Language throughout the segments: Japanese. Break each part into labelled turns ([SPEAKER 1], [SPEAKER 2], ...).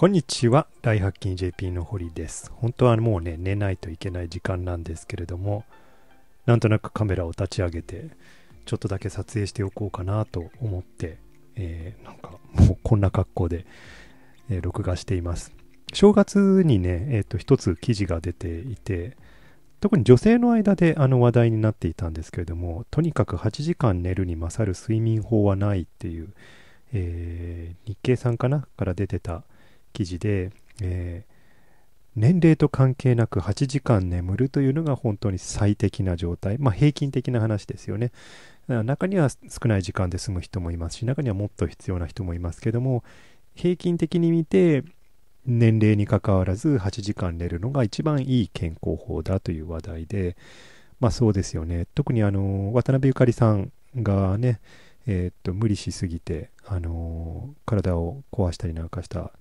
[SPEAKER 1] こんにちは。ライハッキン JP の堀です。本当はもうね、寝ないといけない時間なんですけれども、なんとなくカメラを立ち上げて、ちょっとだけ撮影しておこうかなと思って、えー、なんかもうこんな格好で、えー、録画しています。正月にね、えっ、ー、と、一つ記事が出ていて、特に女性の間であの話題になっていたんですけれども、とにかく8時間寝るに勝る睡眠法はないっていう、えー、日経さんかなから出てた記事で、えー、年齢と関係なく8時間眠るというのが本当に最適な状態、まあ、平均的な話ですよね中には少ない時間で済む人もいますし中にはもっと必要な人もいますけども平均的に見て年齢にかかわらず8時間寝るのが一番いい健康法だという話題でまあそうですよね特にあの渡辺ゆかりさんがねえー、っと無理しすぎてあの体を壊したりなんかした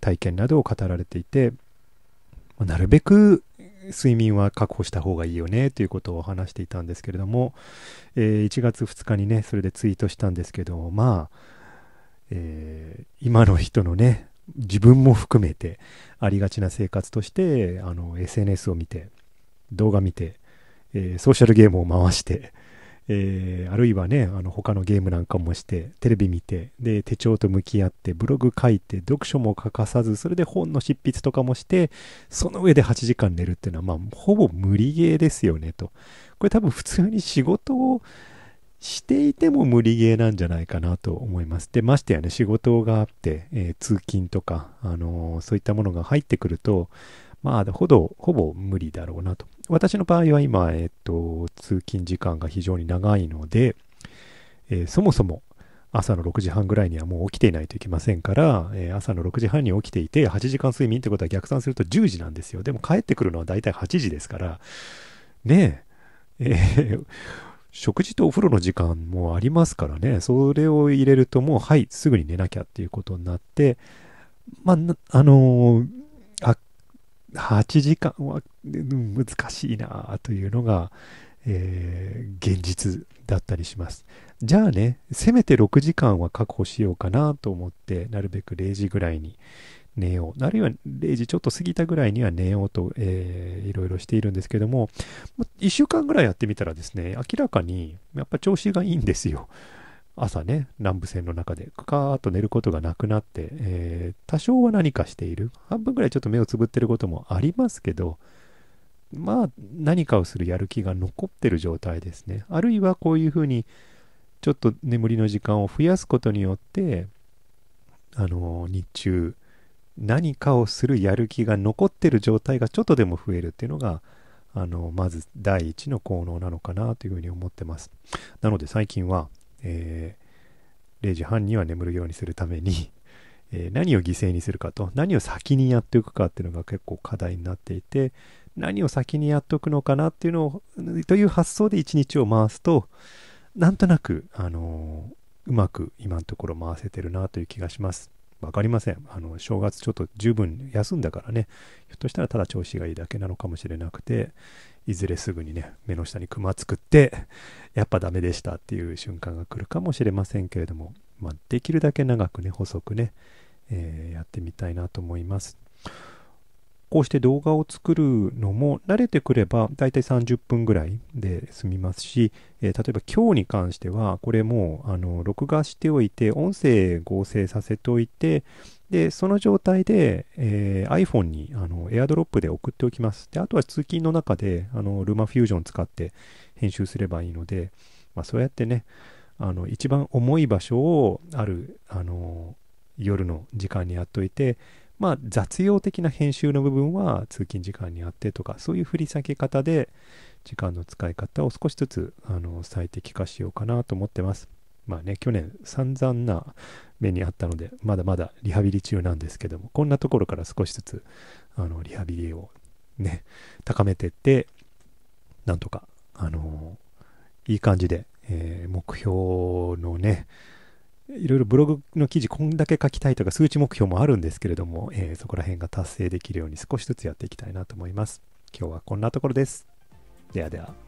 [SPEAKER 1] 体験などを語られていて、なるべく睡眠は確保した方がいいよねということを話していたんですけれども、えー、1月2日にねそれでツイートしたんですけどまあ、えー、今の人のね自分も含めてありがちな生活としてあの SNS を見て動画見て、えー、ソーシャルゲームを回してえー、あるいはね、あの他のゲームなんかもして、テレビ見て、で、手帳と向き合って、ブログ書いて、読書も欠かさず、それで本の執筆とかもして、その上で8時間寝るっていうのは、まあ、ほぼ無理ゲーですよね、と。これ多分普通に仕事を、していても無理ゲーなんじゃないかなと思います。で、ましてやね、仕事があって、えー、通勤とか、あのー、そういったものが入ってくると、まあ、ほぼ、ほぼ無理だろうなと。私の場合は今、えっと、通勤時間が非常に長いので、えー、そもそも朝の6時半ぐらいにはもう起きていないといけませんから、えー、朝の6時半に起きていて、8時間睡眠ってことは逆算すると10時なんですよ。でも帰ってくるのは大体8時ですから、ねえ、えー、食事とお風呂の時間もありますからね、それを入れるともう、はい、すぐに寝なきゃっていうことになって、まあ、あのー8時間は、難しいなというのが、えー、現実だったりします。じゃあね、せめて6時間は確保しようかなと思って、なるべく0時ぐらいに寝よう。あるいは0時ちょっと過ぎたぐらいには寝ようと、えー、いろいろしているんですけども、1週間ぐらいやってみたらですね、明らかにやっぱ調子がいいんですよ。朝ね、南部線の中で、カーッと寝ることがなくなって、えー、多少は何かしている。半分ぐらいちょっと目をつぶってることもありますけど、まあ、何かをするやる気が残ってる状態ですね。あるいはこういうふうに、ちょっと眠りの時間を増やすことによって、あの日中、何かをするやる気が残ってる状態がちょっとでも増えるっていうのが、あのまず第一の効能なのかなというふうに思ってます。なので最近は、えー、0時半には眠るようにするために え何を犠牲にするかと何を先にやっておくかっていうのが結構課題になっていて何を先にやっておくのかなっていうのをという発想で一日を回すとなんとなく、あのー、うまく今のところ回せてるなという気がします。わかりません。あの、正月ちょっと十分休んだからね、ひょっとしたらただ調子がいいだけなのかもしれなくて、いずれすぐにね、目の下にクマ作って、やっぱダメでしたっていう瞬間が来るかもしれませんけれども、まあ、できるだけ長くね、細くね、えー、やってみたいなと思います。こうして動画を作るのも慣れてくれば大体30分ぐらいで済みますし、えー、例えば今日に関してはこれもあの録画しておいて音声合成させておいてで、その状態で、えー、iPhone にあの AirDrop で送っておきます。で、あとは通勤の中であの LumaFusion 使って編集すればいいので、まあ、そうやってね、あの一番重い場所をある、あの夜の時間にやっといて、まあ、雑用的な編集の部分は通勤時間にあってとかそういう振り下げ方で時間の使い方を少しずつあの最適化しようかなと思ってます。まあね、去年散々な目にあったので、まだまだリハビリ中なんですけども、こんなところから少しずつ、あの、リハビリをね、高めてって、なんとか、あのー、いい感じで、えー、目標のね、いろいろブログの記事こんだけ書きたいとか数値目標もあるんですけれども、えー、そこら辺が達成できるように少しずつやっていきたいなと思います。今日はこんなところです。ではでは。